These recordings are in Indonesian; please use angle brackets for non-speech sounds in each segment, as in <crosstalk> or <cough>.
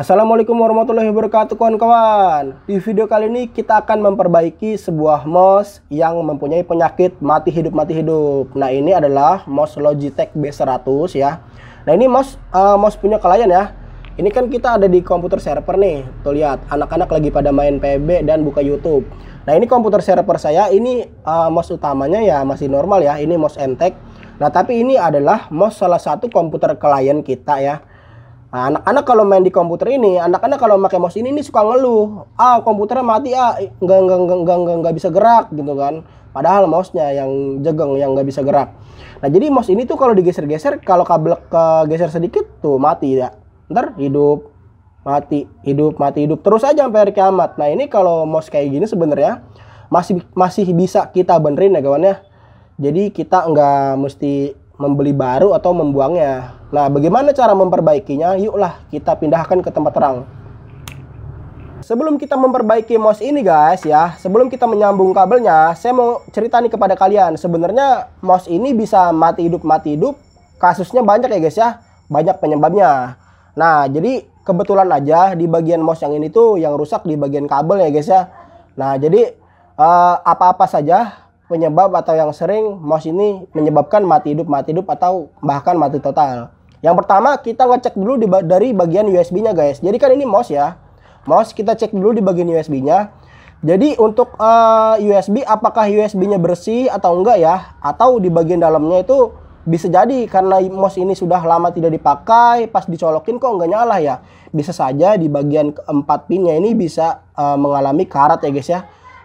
Assalamualaikum warahmatullahi wabarakatuh kawan-kawan Di video kali ini kita akan memperbaiki sebuah mouse yang mempunyai penyakit mati hidup-mati hidup Nah ini adalah mouse Logitech B100 ya Nah ini mouse, uh, mouse punya klien ya Ini kan kita ada di komputer server nih Tuh lihat anak-anak lagi pada main PB dan buka Youtube Nah ini komputer server saya ini uh, mouse utamanya ya masih normal ya Ini mouse Entek. Nah tapi ini adalah mouse salah satu komputer klien kita ya Nah, anak-anak kalau main di komputer ini, anak-anak kalau pakai mouse ini ini suka ngeluh, ah komputernya mati ah nggak nggak nggak nggak nggak bisa gerak gitu kan. Padahal mouse-nya yang jegeng yang nggak bisa gerak. Nah jadi mouse ini tuh kalau digeser-geser, kalau kabel kegeser sedikit tuh mati ya. Ntar hidup mati hidup mati hidup terus aja sampai hari kiamat. Nah ini kalau mouse kayak gini sebenarnya masih masih bisa kita benerin ya kawan ya. Jadi kita nggak mesti membeli baru atau membuangnya. Nah, bagaimana cara memperbaikinya? Yuklah kita pindahkan ke tempat terang. Sebelum kita memperbaiki mouse ini guys ya, sebelum kita menyambung kabelnya, saya mau cerita nih kepada kalian. Sebenarnya mouse ini bisa mati hidup mati hidup. Kasusnya banyak ya guys ya, banyak penyebabnya. Nah, jadi kebetulan aja di bagian mouse yang ini tuh yang rusak di bagian kabel ya guys ya. Nah, jadi eh, apa-apa uh, apa -apa saja penyebab atau yang sering mouse ini menyebabkan mati hidup, mati hidup atau bahkan mati total. Yang pertama kita ngecek dulu di, dari bagian USB-nya guys. Jadi kan ini mouse ya. Mouse kita cek dulu di bagian USB-nya. Jadi untuk uh, eh, USB apakah USB-nya bersih atau enggak ya? Atau di bagian dalamnya itu bisa jadi karena mouse ini sudah lama tidak dipakai, pas dicolokin kok enggak nyala ya? Bisa saja di bagian keempat pinnya ini bisa uh, mengalami karat ya guys ya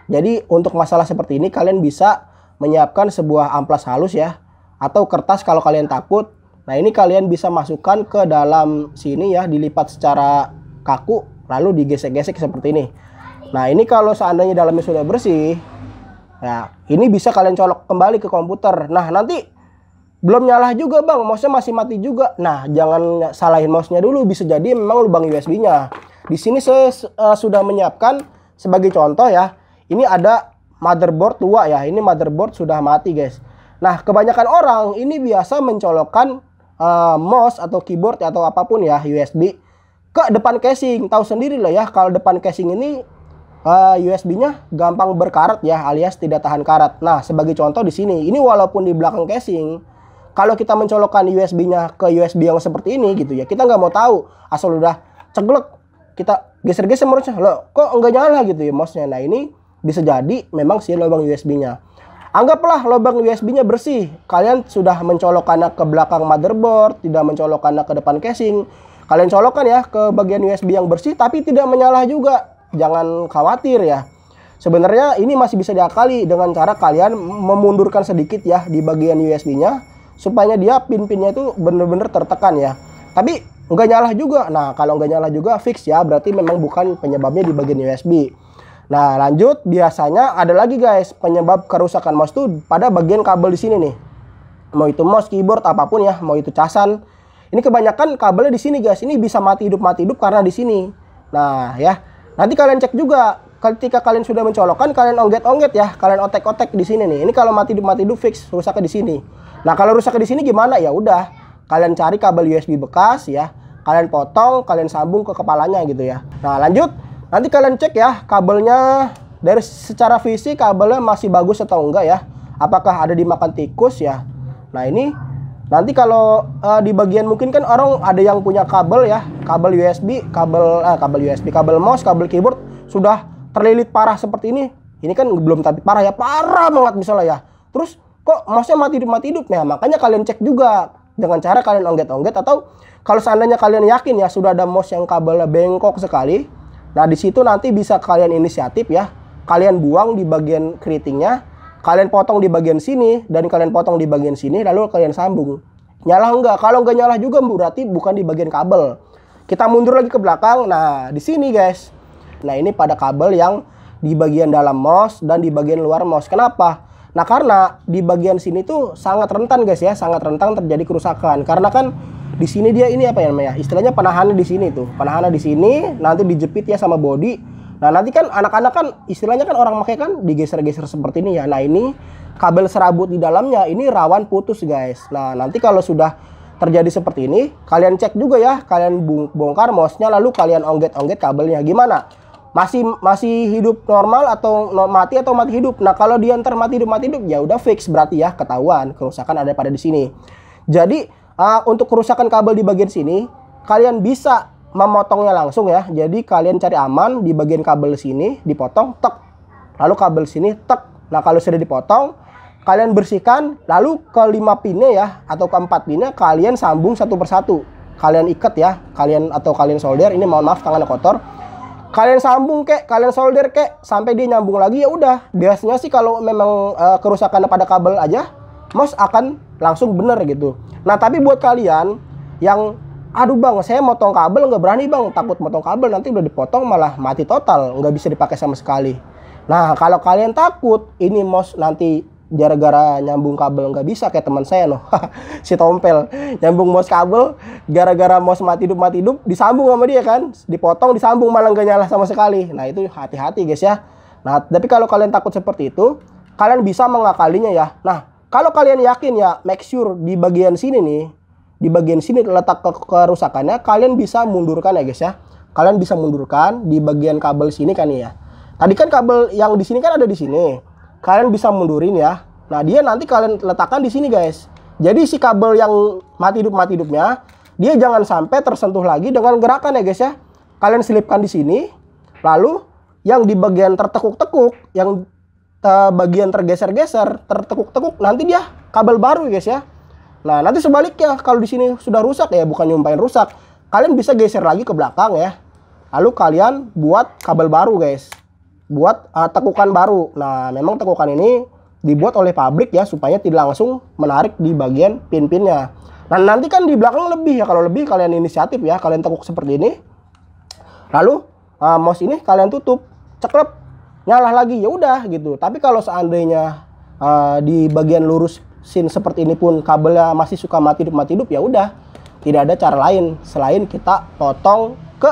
jadi untuk masalah seperti ini kalian bisa menyiapkan sebuah amplas halus ya atau kertas kalau kalian takut. Nah, ini kalian bisa masukkan ke dalam sini ya, dilipat secara kaku lalu digesek-gesek seperti ini. Nah, ini kalau seandainya dalamnya sudah bersih, ya, ini bisa kalian colok kembali ke komputer. Nah, nanti belum nyala juga bang, mouse-nya masih mati juga. Nah, jangan salahin mouse-nya dulu, bisa jadi memang lubang USB-nya. Di sini saya eh, sudah menyiapkan sebagai contoh ya, ini ada motherboard tua ya. Ini motherboard sudah mati, guys. Nah, kebanyakan orang ini biasa mencolokkan uh, mouse atau keyboard atau apapun ya USB ke depan casing. Tahu sendiri lah ya kalau depan casing ini uh, eh, USB-nya gampang berkarat ya alias tidak tahan karat. Nah, sebagai contoh di sini ini walaupun di belakang casing kalau kita mencolokkan USB-nya ke USB yang seperti ini gitu ya, kita nggak mau tahu asal udah ceglek kita geser-geser menurutnya Loh, kok nggak nyala gitu ya mouse-nya. Nah, ini bisa jadi memang sih lubang USB-nya. Anggaplah lubang USB-nya bersih. Kalian sudah mencolokkannya ke belakang motherboard, tidak mencolokkannya ke depan casing. Kalian colokkan ya ke bagian USB yang bersih tapi tidak menyala juga. Jangan khawatir ya. Sebenarnya ini masih bisa diakali dengan cara kalian memundurkan sedikit ya di bagian USB-nya supaya dia pin-pinnya itu benar-benar tertekan ya. Tapi nggak nyala juga. Nah, kalau nggak nyala juga fix ya berarti memang bukan penyebabnya di bagian USB. Nah, lanjut biasanya ada lagi guys penyebab kerusakan mouse tuh pada bagian kabel di sini nih. Mau itu mouse, keyboard apapun ya, mau itu casan. Ini kebanyakan kabelnya di sini guys. Ini bisa mati hidup mati hidup karena di sini. Nah, ya. Nanti kalian cek juga ketika kalian sudah mencolokkan kalian onget onget ya, kalian otek-otek di sini nih. Ini kalau mati hidup mati hidup fix rusaknya di sini. Nah, kalau rusaknya di sini gimana? Ya udah, kalian cari kabel USB bekas ya. Kalian potong, kalian sambung ke kepalanya gitu ya. Nah, lanjut Nanti kalian cek ya kabelnya dari secara fisik kabelnya masih bagus atau enggak ya. Apakah ada dimakan tikus ya? Nah, ini nanti kalau uh, di bagian mungkin kan orang ada yang punya kabel ya, kabel USB, kabel uh, kabel USB, kabel mouse, kabel keyboard sudah terlilit parah seperti ini. Ini kan belum tapi parah ya, parah banget misalnya ya. Terus kok mouse-nya mati hidup mati hidup ya? Makanya kalian cek juga dengan cara kalian ongget-ongget atau kalau seandainya kalian yakin ya sudah ada mouse yang kabelnya bengkok sekali, Nah, di situ nanti bisa kalian inisiatif ya. Kalian buang di bagian keritingnya, kalian potong di bagian sini, dan kalian potong di bagian sini, lalu kalian sambung. Nyala enggak? Kalau enggak nyala juga berarti bukan di bagian kabel. Kita mundur lagi ke belakang. Nah, di sini guys. Nah, ini pada kabel yang di bagian dalam MOS dan di bagian luar MOS. Kenapa? Nah karena di bagian sini tuh sangat rentan guys ya, sangat rentan terjadi kerusakan. Karena kan di sini dia ini apa ya namanya? Istilahnya panahannya di sini tuh, panahannya di sini, nanti dijepit ya sama body. Nah nanti kan anak-anak kan istilahnya kan orang pakai kan digeser-geser seperti ini ya. Nah ini kabel serabut di dalamnya ini rawan putus guys. Nah nanti kalau sudah terjadi seperti ini, kalian cek juga ya, kalian bongkar mouse-nya lalu kalian onget-onget kabelnya gimana? masih masih hidup normal atau mati atau mati hidup. Nah, kalau dia ntar mati hidup mati hidup ya udah fix berarti ya ketahuan kerusakan ada pada di sini. Jadi uh, untuk kerusakan kabel di bagian sini kalian bisa memotongnya langsung ya. Jadi kalian cari aman di bagian kabel sini dipotong tek. Lalu kabel sini tek. Nah, kalau sudah dipotong kalian bersihkan lalu ke lima pinnya ya atau ke empat pinnya kalian sambung satu persatu. Kalian ikat ya, kalian atau kalian solder ini mohon maaf tangannya kotor kalian sambung kek, kalian solder kek, sampai dia nyambung lagi ya udah. Biasanya sih kalau memang uh, kerusakan pada kabel aja, MOS akan langsung bener gitu. Nah tapi buat kalian yang aduh bang saya motong kabel nggak berani bang takut motong kabel nanti udah dipotong malah mati total nggak bisa dipakai sama sekali nah kalau kalian takut ini mos nanti gara-gara nyambung kabel nggak bisa kayak teman saya loh <laughs> si tompel nyambung mouse kabel gara-gara mouse mati hidup mati hidup disambung sama dia kan dipotong disambung malah nggak nyala sama sekali nah itu hati-hati guys ya nah tapi kalau kalian takut seperti itu kalian bisa mengakalinya ya nah kalau kalian yakin ya make sure di bagian sini nih di bagian sini letak ke kerusakannya kalian bisa mundurkan ya guys ya kalian bisa mundurkan di bagian kabel sini kan ya tadi kan kabel yang di sini kan ada di sini kalian bisa mundurin ya. Nah, dia nanti kalian letakkan di sini, guys. Jadi si kabel yang mati hidup mati hidupnya, dia jangan sampai tersentuh lagi dengan gerakan ya, guys ya. Kalian selipkan di sini, lalu yang di bagian tertekuk-tekuk, yang te eh, bagian tergeser-geser, tertekuk-tekuk, nanti dia kabel baru ya, guys ya. Nah, nanti sebaliknya kalau di sini sudah rusak ya, bukan nyumpain rusak, kalian bisa geser lagi ke belakang ya. Lalu kalian buat kabel baru, guys buat uh, tekukan baru. Nah, memang tekukan ini dibuat oleh pabrik ya supaya tidak langsung menarik di bagian pin-pinnya. Nah, nanti kan di belakang lebih ya. Kalau lebih kalian inisiatif ya, kalian tekuk seperti ini. Lalu uh, mouse ini kalian tutup, ceklep, nyala lagi ya udah gitu. Tapi kalau seandainya uh, di bagian lurus sin seperti ini pun kabelnya masih suka mati hidup mati hidup ya udah tidak ada cara lain selain kita potong ke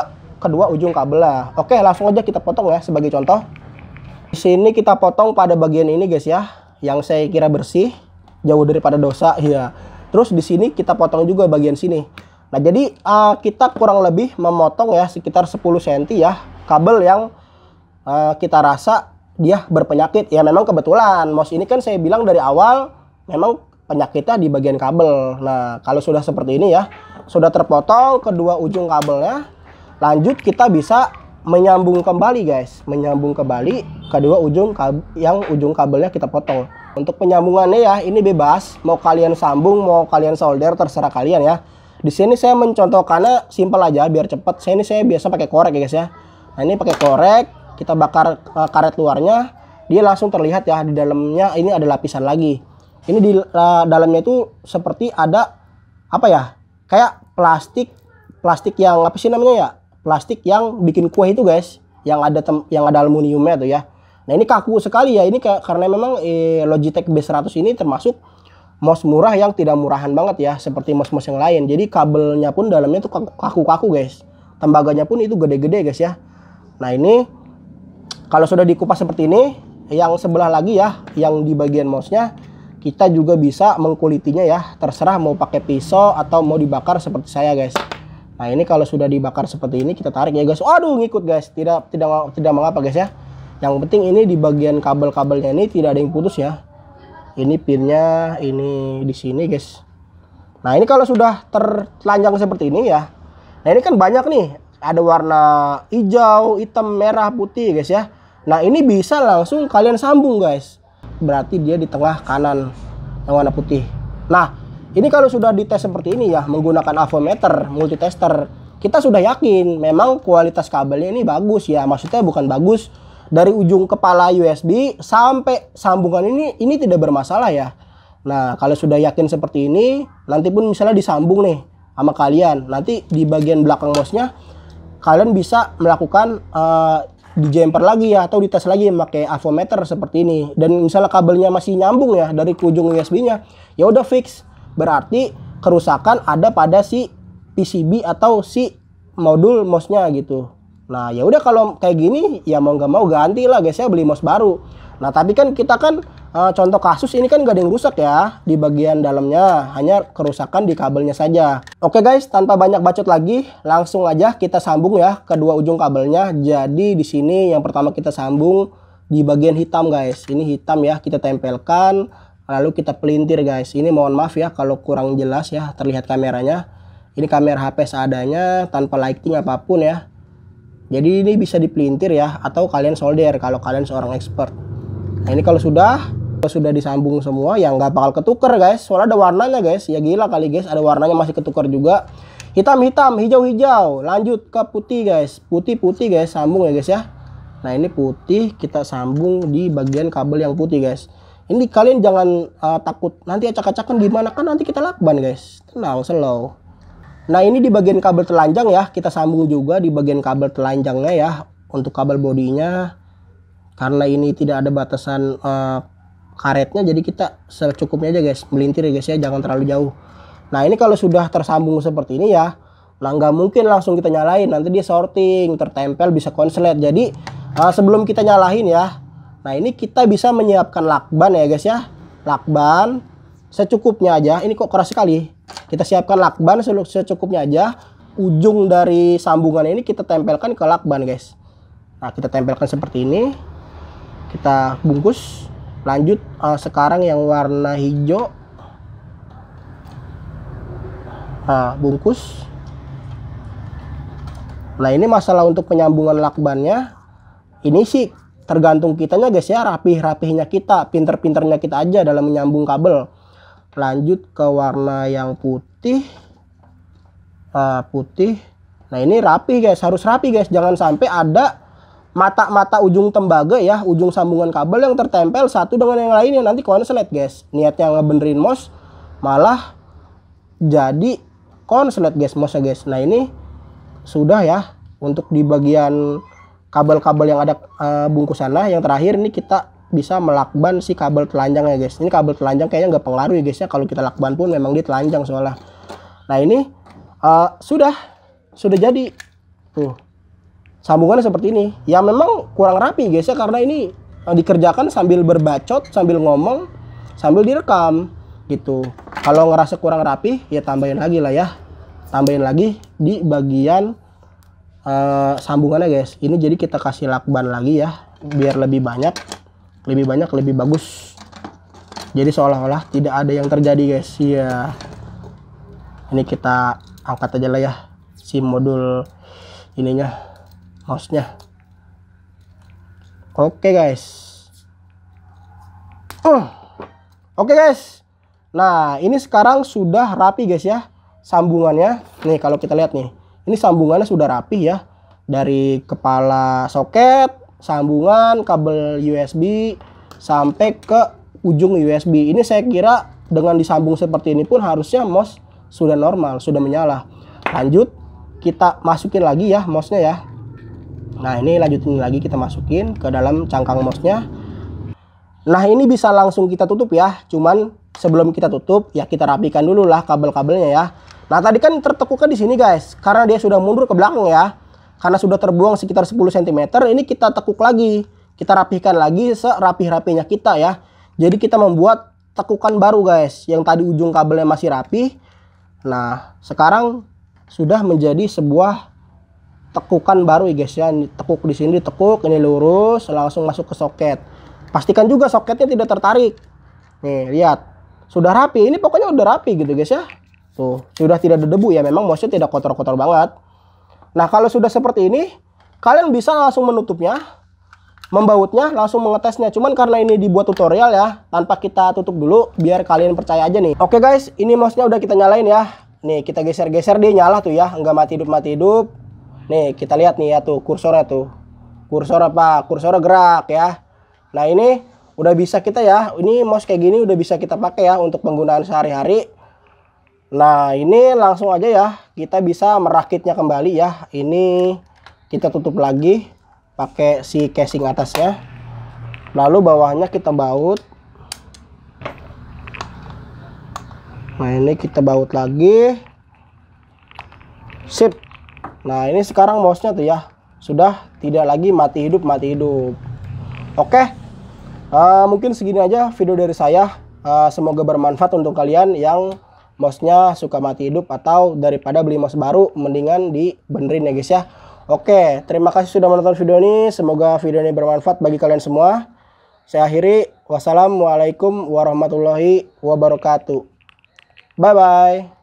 kedua ujung kabelnya. Oke, langsung aja kita potong ya sebagai contoh. Di sini kita potong pada bagian ini guys ya, yang saya kira bersih, jauh daripada dosa ya. Terus di sini kita potong juga bagian sini. Nah, jadi uh, kita kurang lebih memotong ya sekitar 10 cm ya kabel yang uh, kita rasa dia berpenyakit. Ya memang kebetulan mouse ini kan saya bilang dari awal memang penyakitnya di bagian kabel. Nah, kalau sudah seperti ini ya, sudah terpotong kedua ujung kabelnya lanjut kita bisa menyambung kembali guys menyambung kembali kedua ujung yang ujung kabelnya kita potong untuk penyambungannya ya ini bebas mau kalian sambung mau kalian solder terserah kalian ya di sini saya mencontohkannya simpel aja biar cepat saya ini saya biasa pakai korek ya guys ya nah ini pakai korek kita bakar eh, karet luarnya dia langsung terlihat ya di dalamnya ini ada lapisan lagi ini di uh, dalamnya itu seperti ada apa ya kayak plastik plastik yang apa sih namanya ya plastik yang bikin kue itu guys yang ada tem yang ada aluminiumnya tuh ya nah ini kaku sekali ya ini karena memang eh, Logitech B100 ini termasuk mouse murah yang tidak murahan banget ya seperti mouse-mouse yang lain jadi kabelnya pun dalamnya tuh kaku-kaku guys tembaganya pun itu gede-gede guys ya nah ini kalau sudah dikupas seperti ini yang sebelah lagi ya yang di bagian mouse-nya kita juga bisa mengkulitinya ya terserah mau pakai pisau atau mau dibakar seperti saya guys Nah ini kalau sudah dibakar seperti ini kita tarik ya guys. Waduh ngikut guys. Tidak tidak tidak mengapa guys ya. Yang penting ini di bagian kabel-kabelnya ini tidak ada yang putus ya. Ini pinnya ini di sini guys. Nah ini kalau sudah terlanjang seperti ini ya. Nah ini kan banyak nih. Ada warna hijau, hitam, merah, putih guys ya. Nah ini bisa langsung kalian sambung guys. Berarti dia di tengah kanan yang warna putih. Nah ini kalau sudah dites seperti ini ya menggunakan avometer, multitester, kita sudah yakin memang kualitas kabelnya ini bagus ya. Maksudnya bukan bagus dari ujung kepala USB sampai sambungan ini ini tidak bermasalah ya. Nah, kalau sudah yakin seperti ini, nanti pun misalnya disambung nih sama kalian. Nanti di bagian belakang mouse-nya kalian bisa melakukan uh, eh, di jumper lagi ya atau dites lagi pakai avometer seperti ini dan misalnya kabelnya masih nyambung ya dari ujung USB-nya ya udah fix berarti kerusakan ada pada si PCB atau si modul mouse-nya gitu. Nah, ya udah kalau kayak gini ya mau nggak mau ganti lah guys ya beli mouse baru. Nah, tapi kan kita kan e, contoh kasus ini kan gak ada yang rusak ya di bagian dalamnya, hanya kerusakan di kabelnya saja. Oke guys, tanpa banyak bacot lagi, langsung aja kita sambung ya kedua ujung kabelnya. Jadi di sini yang pertama kita sambung di bagian hitam guys. Ini hitam ya, kita tempelkan lalu kita pelintir guys ini mohon maaf ya kalau kurang jelas ya terlihat kameranya ini kamera HP seadanya tanpa lighting apapun ya jadi ini bisa dipelintir ya atau kalian solder kalau kalian seorang expert nah ini kalau sudah kalau sudah disambung semua ya nggak bakal ketuker guys soalnya ada warnanya guys ya gila kali guys ada warnanya masih ketuker juga hitam-hitam hijau-hijau lanjut ke putih guys putih-putih guys sambung ya guys ya nah ini putih kita sambung di bagian kabel yang putih guys ini kalian jangan uh, takut nanti acak-acakan gimana kan nanti kita lakban guys. Tenang, slow. Nah, ini di bagian kabel telanjang ya, kita sambung juga di bagian kabel telanjangnya ya untuk kabel bodinya. Karena ini tidak ada batasan uh, karetnya jadi kita secukupnya aja guys, melintir ya guys ya, jangan terlalu jauh. Nah, ini kalau sudah tersambung seperti ini ya, Nah, nggak mungkin langsung kita nyalain. Nanti dia sorting, tertempel, bisa konslet. Jadi, uh, sebelum kita nyalain ya, Nah ini kita bisa menyiapkan lakban ya guys ya. Lakban secukupnya aja. Ini kok keras sekali. Kita siapkan lakban secukupnya aja. Ujung dari sambungan ini kita tempelkan ke lakban guys. Nah kita tempelkan seperti ini. Kita bungkus. Lanjut uh, sekarang yang warna hijau. Nah bungkus. Nah ini masalah untuk penyambungan lakbannya. Ini sih tergantung kitanya guys ya rapih-rapihnya kita pinter-pinternya kita aja dalam menyambung kabel lanjut ke warna yang putih nah, putih nah ini rapi guys harus rapi guys jangan sampai ada mata-mata ujung tembaga ya ujung sambungan kabel yang tertempel satu dengan yang lainnya nanti konslet guys niatnya ngebenerin mos malah jadi konslet guys mosnya guys nah ini sudah ya untuk di bagian kabel-kabel yang ada uh, eh, bungkusannya yang terakhir ini kita bisa melakban si kabel telanjang ya guys ini kabel telanjang kayaknya nggak pengaruh ya guys ya kalau kita lakban pun memang dia telanjang soalnya nah ini uh, sudah sudah jadi tuh sambungannya seperti ini ya memang kurang rapi guys ya karena ini eh, dikerjakan sambil berbacot sambil ngomong sambil direkam gitu kalau ngerasa kurang rapi ya tambahin lagi lah ya tambahin lagi di bagian uh, sambungannya guys ini jadi kita kasih lakban lagi ya biar lebih banyak lebih banyak lebih bagus jadi seolah-olah tidak ada yang terjadi guys ya ini kita angkat aja lah ya si modul ininya mouse nya oke okay, guys uh. oke okay, guys nah ini sekarang sudah rapi guys ya sambungannya nih kalau kita lihat nih ini sambungannya sudah rapi ya. Dari kepala soket, sambungan, kabel USB, sampai ke ujung USB. Ini saya kira dengan disambung seperti ini pun harusnya MOS sudah normal, sudah menyala. Lanjut, kita masukin lagi ya MOSnya ya. Nah ini lanjutin lagi kita masukin ke dalam cangkang MOSnya. Nah ini bisa langsung kita tutup ya, cuman sebelum kita tutup ya kita rapikan dulu lah kabel-kabelnya ya. Nah tadi kan tertekukan di sini guys, karena dia sudah mundur ke belakang ya. Karena sudah terbuang sekitar 10 cm, ini kita tekuk lagi. Kita rapihkan lagi serapih-rapihnya kita ya. Jadi kita membuat tekukan baru guys, yang tadi ujung kabelnya masih rapi Nah sekarang sudah menjadi sebuah tekukan baru ya guys ya. Tekuk di sini tekuk ini lurus, langsung masuk ke soket. Pastikan juga soketnya tidak tertarik. Nih, lihat. Sudah rapi. Ini pokoknya udah rapi gitu guys ya. Tuh, sudah tidak ada debu ya. Memang mosnya tidak kotor-kotor banget. Nah, kalau sudah seperti ini, kalian bisa langsung menutupnya, membautnya, langsung mengetesnya. Cuman karena ini dibuat tutorial ya, tanpa kita tutup dulu, biar kalian percaya aja nih. Oke guys, ini mouse-nya udah kita nyalain ya. Nih, kita geser-geser dia nyala tuh ya. Nggak mati hidup-mati hidup. Nih, kita lihat nih ya tuh, kursornya tuh. Kursor apa? kursor gerak ya. Nah, ini udah bisa kita ya. Ini mouse kayak gini udah bisa kita pakai ya untuk penggunaan sehari-hari Nah ini langsung aja ya kita bisa merakitnya kembali ya. Ini kita tutup lagi pakai si casing atasnya. Lalu bawahnya kita baut. Nah ini kita baut lagi. Sip. Nah ini sekarang mouse-nya tuh ya sudah tidak lagi mati hidup mati hidup. Oke. Uh, mungkin segini aja video dari saya. Ah, semoga bermanfaat untuk kalian yang mouse-nya suka mati hidup atau daripada beli mouse baru mendingan dibenerin ya guys ya. Oke, terima kasih sudah menonton video ini. Semoga video ini bermanfaat bagi kalian semua. Saya akhiri, wassalamualaikum warahmatullahi wabarakatuh. Bye-bye.